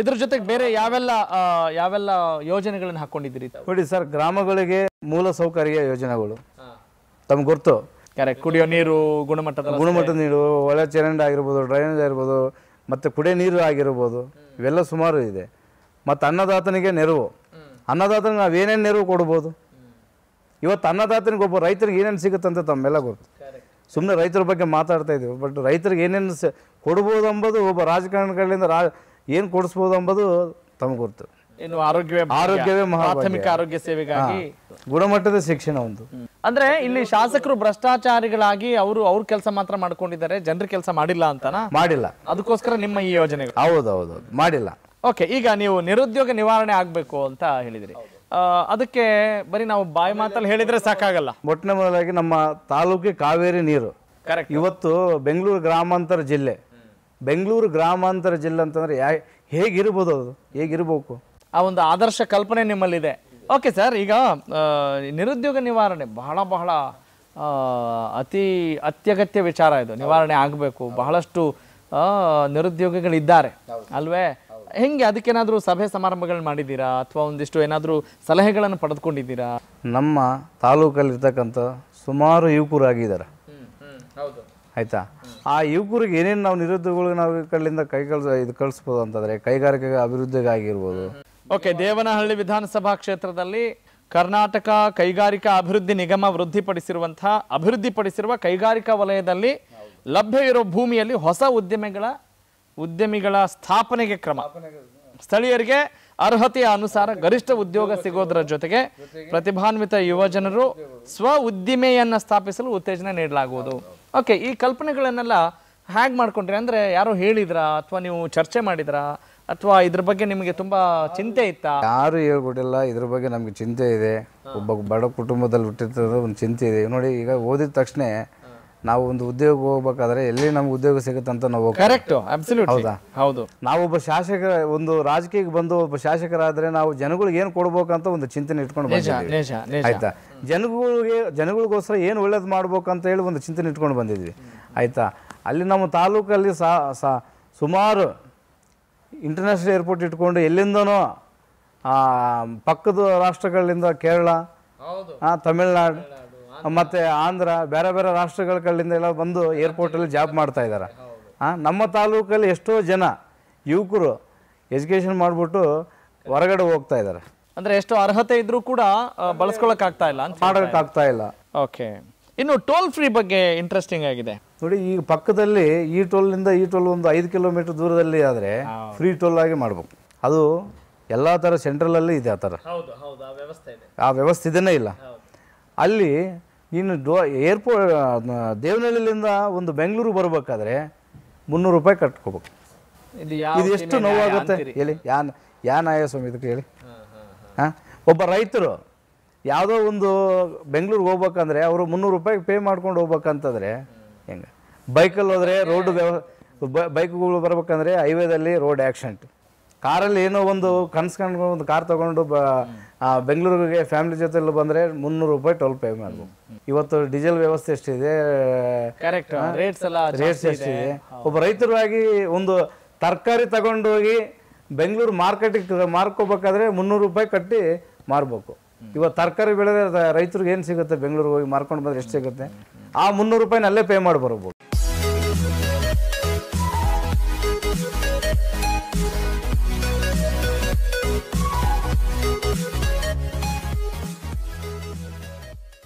ಇದ್ರ ಜೊತೆಗೆ ಬೇರೆ ಯಾವೆಲ್ಲ ಯಾವೆಲ್ಲ ಯೋಜನೆಗಳನ್ನು ಹಾಕೊಂಡಿದ್ದೀರಿ ನೋಡಿ ಸರ್ ಗ್ರಾಮಗಳಿಗೆ ಮೂಲ ಸೌಕರ್ಯ ಯೋಜನೆಗಳು ತಮ್ಗೆ ಗೊತ್ತು ಕರೆಕ್ಟ್ ಕುಡಿಯೋ ನೀರು ಗುಣಮಟ್ಟದ ಗುಣಮಟ್ಟದ ನೀರು ಒಳ ಚರಂಡಿ ಆಗಿರ್ಬೋದು ಡ್ರೈನೇಜ್ ಆಗಿರ್ಬೋದು ಮತ್ತು ಕುಡಿಯೋ ನೀರು ಆಗಿರ್ಬೋದು ಇವೆಲ್ಲ ಸುಮಾರು ಇದೆ ಮತ್ತು ಅನ್ನದಾತನಿಗೆ ನೆರವು ಅನ್ನದಾತನಿಗೆ ನಾವು ಏನೇನು ನೆರವು ಕೊಡ್ಬೋದು ಇವತ್ತು ಅನ್ನದಾತನಿಗೆ ಒಬ್ಬ ರೈತರಿಗೆ ಏನೇನು ಸಿಗುತ್ತಂತ ತಮ್ಮೆಲ್ಲ ಗೊತ್ತು ಸುಮ್ಮನೆ ರೈತರ ಬಗ್ಗೆ ಮಾತಾಡ್ತಾ ಇದ್ದೀವಿ ಬಟ್ ರೈತರಿಗೆ ಏನೇನು ಕೊಡ್ಬೋದು ಅಂಬೋದು ಒಬ್ಬ ರಾಜಕಾರಣಿಗಳಿಂದ ರಾ ಏನು ಕೊಡಿಸ್ಬೋದು ಎಂಬುದು ತಮಗೆ ಗೊತ್ತು ಇನ್ನು ಆರೋಗ್ಯವೇ ಆರೋಗ್ಯವೇ ಪ್ರಾಥಮಿಕ ಆರೋಗ್ಯ ಸೇವೆಗಾಗಿ ಗುಣಮಟ್ಟದ ಶಿಕ್ಷಣ ಒಂದು ಅಂದ್ರೆ ಇಲ್ಲಿ ಶಾಸಕರು ಭ್ರಷ್ಟಾಚಾರಿಗಳಾಗಿ ಅವರು ಅವ್ರ ಕೆಲಸ ಮಾತ್ರ ಮಾಡ್ಕೊಂಡಿದ್ದಾರೆ ಜನರ ಕೆಲಸ ಮಾಡಿಲ್ಲ ಅಂತಾನ ಮಾಡಿಲ್ಲ ಅದಕ್ಕೋಸ್ಕರ ನಿಮ್ಮ ಈ ಯೋಜನೆ ಹೌದೌದು ಮಾಡಿಲ್ಲ ಓಕೆ ಈಗ ನೀವು ನಿರುದ್ಯೋಗ ನಿವಾರಣೆ ಆಗ್ಬೇಕು ಅಂತ ಹೇಳಿದ್ರಿ ಅದಕ್ಕೆ ಬರೀ ನಾವು ಬಾಯಿ ಮಾತಲ್ಲಿ ಹೇಳಿದ್ರೆ ಸಾಕಾಗಲ್ಲ ಮೊಟ್ಟನೇ ಮೊದಲಾಗಿ ನಮ್ಮ ತಾಲೂಕಿಗೆ ಕಾವೇರಿ ನೀರು ಕರೆಕ್ಟ್ ಇವತ್ತು ಬೆಂಗಳೂರು ಗ್ರಾಮಾಂತರ ಜಿಲ್ಲೆ ಬೆಂಗಳೂರು ಗ್ರಾಮಾಂತರ ಜಿಲ್ಲೆ ಅಂತಂದರೆ ಯಾ ಹೇಗಿರ್ಬೋದು ಅದು ಹೇಗಿರ್ಬೇಕು ಆ ಒಂದು ಆದರ್ಶ ಕಲ್ಪನೆ ನಿಮ್ಮಲ್ಲಿದೆ ಓಕೆ ಸರ್ ಈಗ ನಿರುದ್ಯೋಗ ನಿವಾರಣೆ ಬಹಳ ಬಹಳ ಅತಿ ಅತ್ಯಗತ್ಯ ವಿಚಾರ ಇದು ನಿವಾರಣೆ ಆಗಬೇಕು ಬಹಳಷ್ಟು ನಿರುದ್ಯೋಗಿಗಳಿದ್ದಾರೆ ಅಲ್ವೇ ಹೆಂಗೆ ಅದಕ್ಕೇನಾದರೂ ಸಭೆ ಸಮಾರಂಭಗಳನ್ನ ಮಾಡಿದ್ದೀರಾ ಅಥವಾ ಒಂದಿಷ್ಟು ಏನಾದರೂ ಸಲಹೆಗಳನ್ನು ಪಡೆದುಕೊಂಡಿದ್ದೀರಾ ನಮ್ಮ ತಾಲೂಕಲ್ಲಿರ್ತಕ್ಕಂಥ ಸುಮಾರು ಯುವಕರು ಆಗಿದ್ದಾರೆ ಆಯಿತಾ ಆ ಯುವಕರಿಗೆ ಏನೇನು ನಾವು ನಿರುದ್ಯೋಗಗಳು ನಾವು ಕಡೆಯಿಂದ ಕೈ ಇದು ಕಳಿಸ್ಬೋದು ಅಂತಂದರೆ ಕೈಗಾರಿಕೆ ಅಭಿವೃದ್ಧಿಗಾಗಿರ್ಬೋದು ಓಕೆ ದೇವನಹಳ್ಳಿ ವಿಧಾನಸಭಾ ಕ್ಷೇತ್ರದಲ್ಲಿ ಕರ್ನಾಟಕ ಕೈಗಾರಿಕಾ ಅಭಿವೃದ್ಧಿ ನಿಗಮ ವೃದ್ಧಿಪಡಿಸಿರುವಂಥ ಅಭಿವೃದ್ಧಿಪಡಿಸಿರುವ ಕೈಗಾರಿಕಾ ವಲಯದಲ್ಲಿ ಲಭ್ಯ ಇರೋ ಭೂಮಿಯಲ್ಲಿ ಹೊಸ ಉದ್ಯಮಿಗಳ ಉದ್ಯಮಿಗಳ ಸ್ಥಾಪನೆಗೆ ಕ್ರಮ ಸ್ಥಳೀಯರಿಗೆ ಅರ್ಹತೆಯ ಅನುಸಾರ ಗರಿಷ್ಠ ಉದ್ಯೋಗ ಸಿಗೋದರ ಜೊತೆಗೆ ಪ್ರತಿಭಾನ್ವಿತ ಯುವಜನರು ಸ್ವ ಉದ್ದಿಮೆಯನ್ನು ಸ್ಥಾಪಿಸಲು ಉತ್ತೇಜನ ನೀಡಲಾಗುವುದು ಓಕೆ ಈ ಕಲ್ಪನೆಗಳನ್ನೆಲ್ಲ ಹ್ಯಾಂಗ್ ಮಾಡ್ಕೊಂಡ್ರಿ ಅಂದ್ರೆ ಯಾರೋ ಹೇಳಿದ್ರಾ ಅಥವಾ ನೀವು ಚರ್ಚೆ ಮಾಡಿದ್ರಾ ಅಥವಾ ಇದ್ರ ಬಗ್ಗೆ ನಿಮಗೆ ತುಂಬಾ ಚಿಂತೆ ಇತ್ತ ಯಾರು ಹೇಳ್ಬಿಟ್ಟಿಲ್ಲ ಇದ್ರ ಬಗ್ಗೆ ನಮಗೆ ಚಿಂತೆ ಇದೆ ಒಬ್ಬ ಬಡ ಕುಟುಂಬದಲ್ಲಿ ಹುಟ್ಟಿರ್ತದ ಒಂದು ಚಿಂತೆ ಇದೆ ನೋಡಿ ಈಗ ಓದಿದ ತಕ್ಷಣ ನಾವು ಒಂದು ಉದ್ಯೋಗ ಹೋಗ್ಬೇಕಾದ್ರೆ ಎಲ್ಲಿ ನಮ್ಗೆ ಉದ್ಯೋಗ ಸಿಗುತ್ತೆ ಅಂತ ನಾವು ಕರೆಕ್ಟ್ ಹೌದಾ ಹೌದು ನಾವೊಬ್ಬ ಶಾಸಕ ಒಂದು ರಾಜಕೀಯಕ್ಕೆ ಬಂದು ಒಬ್ಬ ಶಾಸಕರಾದ್ರೆ ನಾವು ಜನಗಳಿಗೆ ಏನು ಕೊಡ್ಬೇಕಂತ ಒಂದು ಚಿಂತನೆ ಇಟ್ಕೊಂಡು ಆಯ್ತಾ ಜನಗಳಿಗೆ ಜನಗಳಿಗೋಸ್ಕರ ಏನು ಒಳ್ಳೇದು ಮಾಡ್ಬೇಕಂತ ಹೇಳಿ ಒಂದು ಚಿಂತನೆ ಇಟ್ಕೊಂಡು ಬಂದಿದ್ವಿ ಆಯ್ತಾ ಅಲ್ಲಿ ನಮ್ಮ ತಾಲೂಕಲ್ಲಿ ಸುಮಾರು ಇಂಟರ್ನ್ಯಾಷನಲ್ ಏರ್ಪೋರ್ಟ್ ಇಟ್ಕೊಂಡು ಎಲ್ಲಿಂದನೋ ಪಕ್ಕದ ರಾಷ್ಟ್ರಗಳಿಂದ ಕೇರಳ ತಮಿಳ್ನಾಡು ಮತ್ತೆ ಆಂಧ್ರ ಬೇರೆ ಬೇರೆ ರಾಷ್ಟ್ರಗಳ ಕಡೆಯಿಂದ ಎಲ್ಲ ಬಂದು ಏರ್ಪೋರ್ಟ್ ಅಲ್ಲಿ ಜಾಬ್ ಮಾಡ್ತಾ ಇದ್ದಾರೆ ನಮ್ಮ ತಾಲೂಕಲ್ಲಿ ಎಷ್ಟೋ ಜನ ಯುವಕರು ಎಜುಕೇಶನ್ ಮಾಡಿಬಿಟ್ಟು ಹೊರಗಡೆ ಹೋಗ್ತಾ ಇದ್ದಾರೆ ಅಂದ್ರೆ ಎಷ್ಟೋ ಅರ್ಹತೆ ಇದ್ರೂ ಕೂಡ ಬಳಸ್ಕೊಳಕ್ ಆಗ್ತಾ ಇಲ್ಲ ಆಗ್ತಾ ಇಲ್ಲ ಓಕೆ ಇನ್ನು ಟೋಲ್ ಫ್ರೀ ಬಗ್ಗೆ ಇಂಟ್ರೆಸ್ಟಿಂಗ್ ಆಗಿದೆ ನೋಡಿ ಈಗ ಪಕ್ಕದಲ್ಲಿ ಈ ಟೋಲ್ನಿಂದ ಈ ಟೋಲ್ ಒಂದು ಐದು ಕಿಲೋಮೀಟರ್ ದೂರದಲ್ಲಿ ಆದರೆ ಫ್ರೀ ಟೋಲ್ ಆಗಿ ಮಾಡ್ಬೇಕು ಅದು ಎಲ್ಲ ಸೆಂಟ್ರಲ್ ಅಲ್ಲಿ ಇದೆ ಆ ಥರ ಆ ವ್ಯವಸ್ಥೆ ಇದನ್ನೇ ಇಲ್ಲ ಅಲ್ಲಿ ನೀನು ಡೋ ಏರ್ಪೋರ್ಟ್ ದೇವನಹಳ್ಳಿಯಿಂದ ಒಂದು ಬೆಂಗಳೂರು ಬರಬೇಕಾದ್ರೆ ಮುನ್ನೂರು ರೂಪಾಯಿ ಕಟ್ಕೋಬೇಕು ಇದು ಎಷ್ಟು ನೋವಾಗುತ್ತೆ ಹೇಳಿ ಯಾನ್ ಯಾನ್ ಆಯ ಸ್ವಾಮಿ ಇದಕ್ಕೆ ಹೇಳಿ ಹಾಂ ಒಬ್ಬ ರೈತರು ಯಾವುದೋ ಒಂದು ಬೆಂಗಳೂರಿಗೆ ಹೋಗ್ಬೇಕಂದ್ರೆ ಅವರು ಮುನ್ನೂರು ರೂಪಾಯಿಗೆ ಪೇ ಮಾಡ್ಕೊಂಡು ಹೋಗ್ಬೇಕಂತಂದರೆ ಹೆಂಗೆ ಬೈಕಲ್ಲಿ ಹೋದರೆ ರೋಡ್ ವ್ಯವ ಬೈಕ್ಗಳು ಬರ್ಬೇಕಂದ್ರೆ ಹೈವೇದಲ್ಲಿ ರೋಡ್ ಆ್ಯಕ್ಸಿಡೆಂಟ್ ಕಾರಲ್ಲಿ ಏನೋ ಒಂದು ಕನ್ಸ್ಕೊಂಡು ಒಂದು ಕಾರ್ ತೊಗೊಂಡು ಬೆಂಗಳೂರಿಗೆ ಫ್ಯಾಮಿಲಿ ಜೊತೆಲಿ ಬಂದರೆ ಮುನ್ನೂರು ರೂಪಾಯಿ ಟೋಲ್ ಪೇ ಮಾಡ್ಬೋದು ಇವತ್ತು ಡೀಸೆಲ್ ವ್ಯವಸ್ಥೆ ಎಷ್ಟಿದೆ ರೇಟ್ಸ್ ಎಷ್ಟಿದೆ ಒಬ್ಬ ರೈತರಾಗಿ ಒಂದು ತರಕಾರಿ ತಗೊಂಡೋಗಿ ಬೆಂಗಳೂರು ಮಾರ್ಕೆಟಿಗೆ ಮಾರ್ಕೋಬೇಕಾದ್ರೆ ಮುನ್ನೂರು ರೂಪಾಯಿ ಕಟ್ಟಿ ಮಾರ್ಬೇಕು ಇವತ್ತು ತರಕಾರಿ ಬೆಳೆದ್ರೆ ರೈತರಿಗೆ ಏನು ಸಿಗುತ್ತೆ ಬೆಂಗಳೂರಿಗೆ ಹೋಗಿ ಮಾರ್ಕೊಂಡು ಬಂದ್ರೆ ಎಷ್ಟು ಸಿಗುತ್ತೆ ಆ ಮುನ್ನೂರು ರೂಪಾಯಿನ ಅಲ್ಲೇ ಪೇ ಮಾಡಿ ಬರ್ಬೋದು